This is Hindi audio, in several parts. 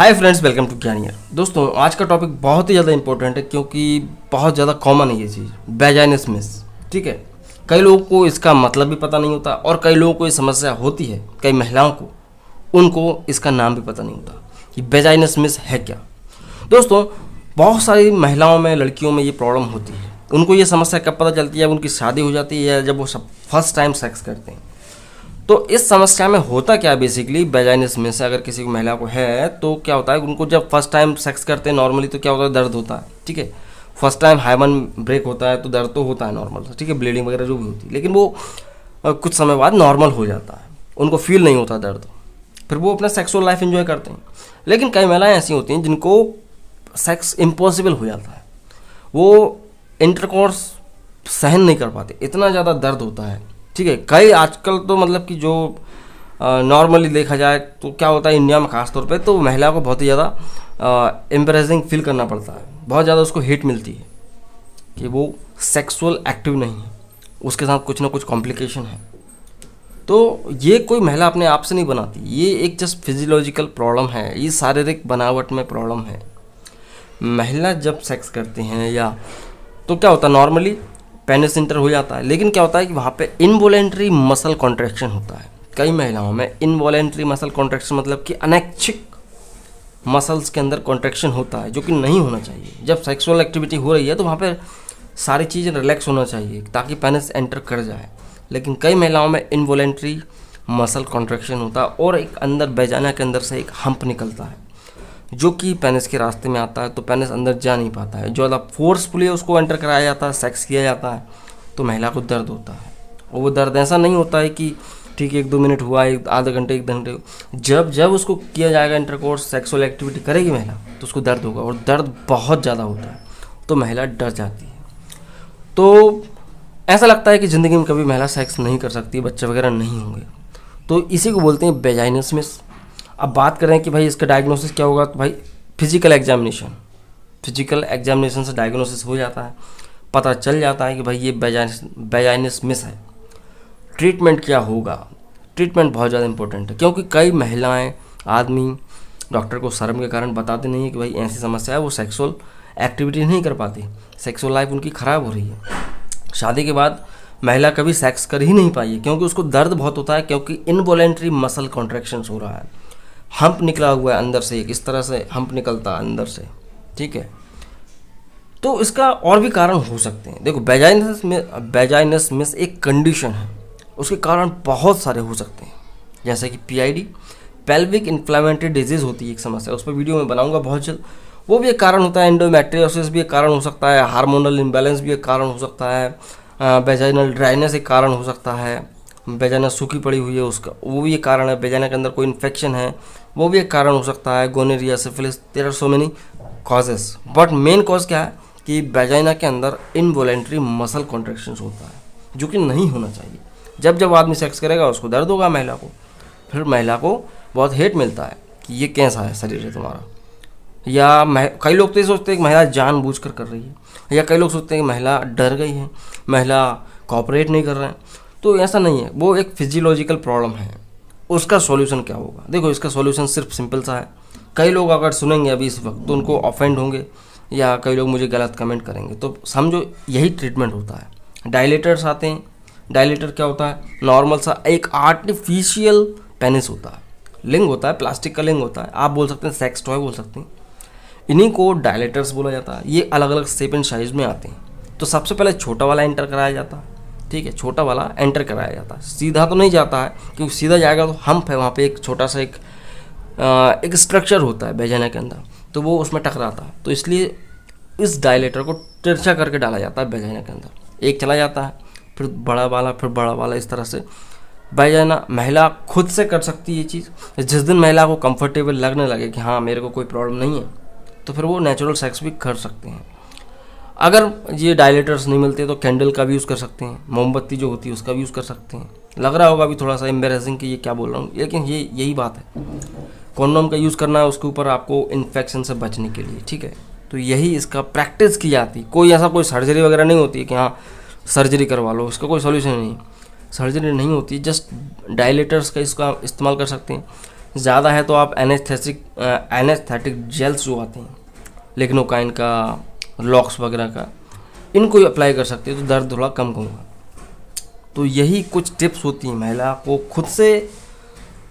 हाय फ्रेंड्स वेलकम टू ज्ञानियर दोस्तों आज का टॉपिक बहुत ही ज़्यादा इंपॉर्टेंट है क्योंकि बहुत ज़्यादा कॉमन है ये चीज़ बेजाइनस मिस ठीक है कई लोगों को इसका मतलब भी पता नहीं होता और कई लोगों को ये समस्या होती है कई महिलाओं को उनको इसका नाम भी पता नहीं होता कि बेजाइनस मिस है क्या दोस्तों बहुत सारी महिलाओं में लड़कियों में ये प्रॉब्लम होती है उनको ये समस्या कब पता चलती है उनकी शादी हो जाती है या जब वो सब फर्स्ट टाइम सेक्स करते हैं तो इस समस्या में होता क्या बेसिकली बेजाइनस में से अगर किसी महिला को है तो क्या होता है उनको जब फर्स्ट टाइम सेक्स करते हैं नॉर्मली तो क्या होता है दर्द होता है ठीक है फर्स्ट टाइम हाइमन ब्रेक होता है तो दर्द तो होता है नॉर्मल ठीक है ब्लीडिंग वगैरह जो भी होती है लेकिन वो कुछ समय बाद नॉर्मल हो जाता है उनको फील नहीं होता दर्द फिर वो अपना सेक्सुअल लाइफ इन्जॉय करते हैं लेकिन कई महिलाएं ऐसी होती हैं जिनको सेक्स इम्पॉसिबल हो जाता है वो इंटरकोर्स सहन नहीं कर पाते इतना ज़्यादा दर्द होता है ठीक है कई आजकल तो मतलब कि जो नॉर्मली देखा जाए तो क्या होता है इंडिया में खासतौर पर तो महिला को बहुत ही ज़्यादा एम्प्रेसिंग फील करना पड़ता है बहुत ज़्यादा उसको हेट मिलती है कि वो सेक्सुअल एक्टिव नहीं है उसके साथ कुछ ना कुछ कॉम्प्लिकेशन है तो ये कोई महिला अपने आप से नहीं बनाती ये एक जस्ट फिजियोलॉजिकल प्रॉब्लम है ये शारीरिक बनावट में प्रॉब्लम है महिला जब सेक्स करती हैं या तो क्या होता है नॉर्मली पेनिस इंटर हो जाता है लेकिन क्या होता है कि वहाँ पे इनवॉलेंट्री मसल कॉन्ट्रेक्शन होता है कई महिलाओं में इनवॉलेंट्री मसल कॉन्ट्रेक्शन मतलब कि अनैच्छिक मसल्स के अंदर कॉन्ट्रेक्शन होता है जो कि नहीं होना चाहिए जब सेक्सुअल एक्टिविटी हो रही है तो वहाँ पर सारी चीज़ें रिलैक्स होना चाहिए ताकि पेनिस एंटर कर जाए लेकिन कई महिलाओं में इनवॉलेंट्री मसल कॉन्ट्रेक्शन होता है और एक अंदर बेजाना के अंदर से एक हम्प निकलता है जो कि पेनिस के रास्ते में आता है तो पेनिस अंदर जा नहीं पाता है जो अलग फोर्सफुली उसको एंटर कराया जाता है सेक्स किया जाता है तो महिला को दर्द होता है और वो दर्द ऐसा नहीं होता है कि ठीक एक दो मिनट हुआ एक आधे घंटे एक घंटे जब जब उसको किया जाएगा इंटरकोर्स सेक्सुअल एक्टिविटी करेगी महिला तो उसको दर्द होगा और दर्द बहुत ज़्यादा होता है तो महिला डर जाती है तो ऐसा लगता है कि ज़िंदगी में कभी महिला सेक्स नहीं कर सकती बच्चे वगैरह नहीं होंगे तो इसी को बोलते हैं बेजाइनसमिस अब बात करें कि भाई इसका डायग्नोसिस क्या होगा तो भाई फिजिकल एग्जामिनेशन फिजिकल एग्जामिनेशन से डायग्नोसिस हो जाता है पता चल जाता है कि भाई ये बेजाइनस बेजाइनस मिस है ट्रीटमेंट क्या होगा ट्रीटमेंट बहुत ज़्यादा इंपॉर्टेंट है क्योंकि कई महिलाएं आदमी डॉक्टर को शर्म के कारण बताते नहीं है कि भाई ऐसी समस्या है वो सेक्सुअल एक्टिविटी नहीं कर पाती सेक्सुअल लाइफ उनकी ख़राब हो रही है शादी के बाद महिला कभी सेक्स कर ही नहीं पाई है क्योंकि उसको दर्द बहुत होता है क्योंकि इनवॉलेंट्री मसल कॉन्ट्रैक्शंस हो रहा है हम्प निकला हुआ है अंदर से एक इस तरह से हम्प निकलता है अंदर से ठीक है तो इसका और भी कारण हो सकते हैं देखो बेजाइनस में बेजाइनस में से एक कंडीशन है उसके कारण बहुत सारे हो सकते हैं जैसे कि पीआईडी पेल्विक इन्फ्लामेटरी डिजीज़ होती है एक समस्या उस पर वीडियो में बनाऊंगा बहुत जल्द वो भी एक कारण होता है एंडोमेट्रियोसिस भी एक कारण हो सकता है हार्मोनल इम्बेलेंस भी एक कारण हो सकता है बेजाइनल ड्राइनेस एक कारण हो सकता है बेजाना सूखी पड़ी हुई है उसका वो भी एक कारण है बेजाना के अंदर कोई इन्फेक्शन है वो भी एक कारण हो सकता है gonorrhoea syphilis there are so many causes but main cause क्या है कि बेजाइना के अंदर इनवॉलेंट्री मसल कॉन्ट्रेक्शन होता है जो कि नहीं होना चाहिए जब जब आदमी सेक्स करेगा उसको दर्द होगा महिला को फिर महिला को बहुत हेट मिलता है कि ये कैसा है शरीर है तुम्हारा या मह... कई लोग तो ये सोचते हैं कि महिला जानबूझ कर कर रही है या कई लोग सोचते हैं कि महिला डर गई है महिला कॉपरेट नहीं कर रहे हैं तो ऐसा नहीं है वो एक फिजियोलॉजिकल प्रॉब्लम है उसका सॉल्यूशन क्या होगा देखो इसका सॉल्यूशन सिर्फ सिंपल सा है कई लोग अगर सुनेंगे अभी इस वक्त तो उनको ऑफेंड होंगे या कई लोग मुझे गलत कमेंट करेंगे तो समझो यही ट्रीटमेंट होता है डायलेटर्स आते हैं डायलेटर क्या होता है नॉर्मल सा एक आर्टिफिशियल पेनिस होता है लिंग होता है प्लास्टिक का लिंग होता है आप बोल सकते हैं सेक्स टॉय बोल सकते हैं इन्हीं को डायलेटर्स बोला जाता है ये अलग अलग सेप एंड साइज में आते हैं तो सबसे पहले छोटा वाला एंटर कराया जाता है ठीक है छोटा वाला एंटर कराया जाता है सीधा तो नहीं जाता है क्योंकि सीधा जाएगा तो हम्प है वहाँ पे एक छोटा सा एक आ, एक स्ट्रक्चर होता है बेजाने के अंदर तो वो उसमें टकराता है तो इसलिए इस डायलेटर को तिरछा करके डाला जाता है बेजाने के अंदर एक चला जाता है फिर बड़ा वाला फिर बड़ा वाला इस तरह से बेजाना महिला खुद से कर सकती है ये चीज़ जिस दिन महिला को कंफर्टेबल लगने लगे कि हाँ मेरे को कोई प्रॉब्लम नहीं है तो फिर वो नेचुरल सेक्स भी कर सकते हैं अगर ये डायलेटर्स नहीं मिलते तो कैंडल का भी यूज़ कर सकते हैं मोमबत्ती जो होती है उसका भी यूज़ कर सकते हैं लग रहा होगा अभी थोड़ा सा एम्बेरसिंग कि ये क्या बोल रहा हूँ लेकिन ये यही बात है कॉन्डोम का यूज़ करना है उसके ऊपर आपको इन्फेक्शन से बचने के लिए ठीक है तो यही इसका प्रैक्टिस की जाती है कोई ऐसा कोई सर्जरी वगैरह नहीं होती कि हाँ सर्जरी करवा लो इसका कोई सोल्यूशन नहीं सर्जरी नहीं होती जस्ट डायलेटर्स का इसका इस्तेमाल कर सकते हैं ज़्यादा है तो आप एनेस्थेटिक एनेस्थेटिक जेल्स जो आते हैं लेकिन का लॉक्स वगैरह का इनको अप्लाई कर सकते हो तो दर्द थोड़ा कम होगा तो यही कुछ टिप्स होती हैं महिला को खुद से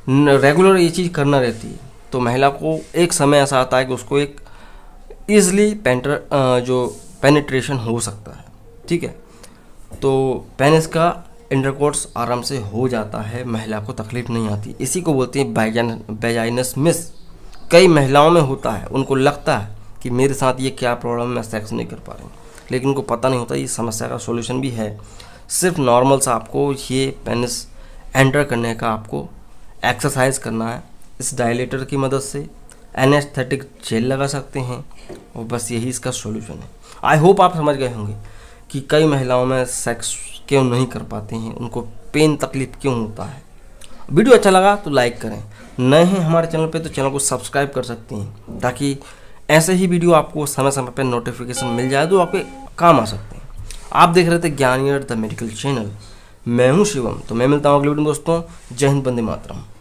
रेगुलर ये चीज़ करना रहती है तो महिला को एक समय ऐसा आता है कि उसको एक ईज़ली पेंटर जो पेनिट्रेशन हो सकता है ठीक है तो पेनिस का इंटरकोर्स आराम से हो जाता है महिला को तकलीफ नहीं आती इसी को बोलते हैं बैजाइनस मिस कई महिलाओं में होता है उनको लगता है कि मेरे साथ ये क्या प्रॉब्लम मैं सेक्स नहीं कर पा रही लेकिन उनको पता नहीं होता ये समस्या का सोल्यूशन भी है सिर्फ नॉर्मल सा आपको ये पेनिस एंटर करने का आपको एक्सरसाइज करना है इस डायलेटर की मदद से एनेस्थेटिक जेल लगा सकते हैं और बस यही इसका सोल्यूशन है आई होप आप समझ गए होंगे कि कई महिलाओं में सेक्स क्यों नहीं कर पाते हैं उनको पेन तकलीफ क्यों होता है वीडियो अच्छा लगा तो लाइक करें नए हैं हमारे चैनल पे तो चैनल को सब्सक्राइब कर सकते हैं ताकि ऐसे ही वीडियो आपको समय समय पर नोटिफिकेशन मिल जाए तो आपके काम आ सकते हैं आप देख रहे थे ज्ञानियर द मेडिकल चैनल मैं हूँ शिवम तो मैं मिलता हूँ अगले वीडियो दोस्तों जय हिंद बंदे मातरम